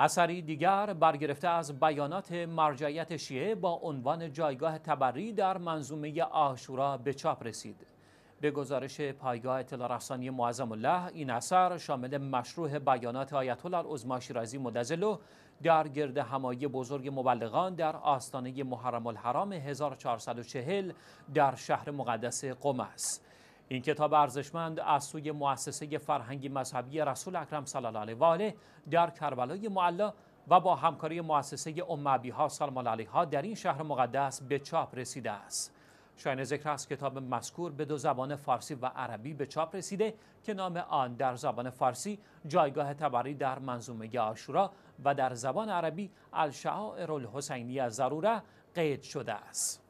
اثری دیگر برگرفته از بیانات مرجعیت شیعه با عنوان جایگاه تبری در منظومه آشورا به چاپ رسید. به گزارش پایگاه اطلاع رسانی معظم الله این اثر شامل مشروع بیانات آیت الله شیرازی مدزلو در گرد همایی بزرگ مبلغان در آستانه محرم الحرام 1440 در شهر مقدس قم است. این کتاب ارزشمند از سوی مؤسسه فرهنگی مذهبی رسول اکرم صلی الله علیه و آله در کربلای معلا و با همکاری مؤسسه امبی ها سلمان علیها ها در این شهر مقدس به چاپ رسیده است. شاین ذکر است کتاب مذکور به دو زبان فارسی و عربی به چاپ رسیده که نام آن در زبان فارسی جایگاه تبری در منظومه آشورا و در زبان عربی الشعائر الحسینی ضروره قید شده است.